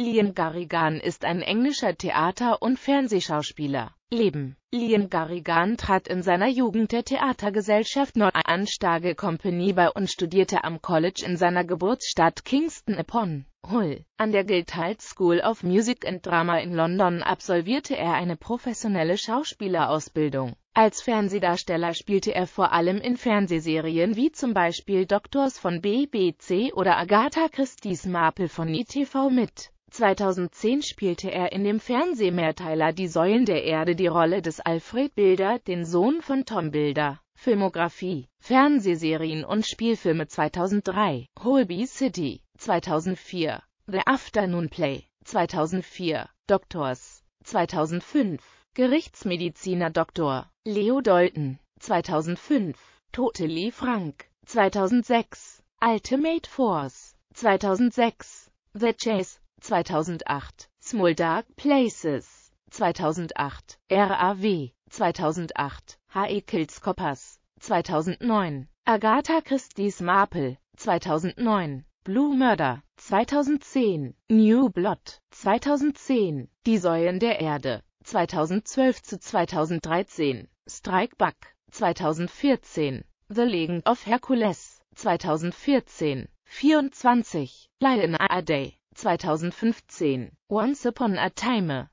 Liam Garrigan ist ein englischer Theater- und Fernsehschauspieler. Leben Liam Garrigan trat in seiner Jugend der Theatergesellschaft Nordanstage Company bei und studierte am College in seiner Geburtsstadt Kingston upon Hull. An der Guildhall School of Music and Drama in London absolvierte er eine professionelle Schauspielerausbildung. Als Fernsehdarsteller spielte er vor allem in Fernsehserien wie zum Beispiel Doctors von BBC oder Agatha Christie's Marple von ITV mit. 2010 spielte er in dem Fernsehmehrteiler Die Säulen der Erde die Rolle des Alfred Bilder, den Sohn von Tom Bilder. Filmografie, Fernsehserien und Spielfilme 2003, Holby City, 2004, The Afternoon Play, 2004, Doctors, 2005, Gerichtsmediziner Dr. Leo Dalton, 2005, Totally Frank, 2006, Ultimate Force, 2006, The Chase, 2008, Smoldark Places, 2008, RAW, 2008, H.E. Kills Coppers, 2009, Agatha Christie's Marple, 2009, Blue Murder, 2010, New Blood, 2010, Die Säulen der Erde, 2012 zu 2013, Strike Back, 2014, The Legend of Hercules, 2014, 24, Lion A Day, 2015 Once Upon a Time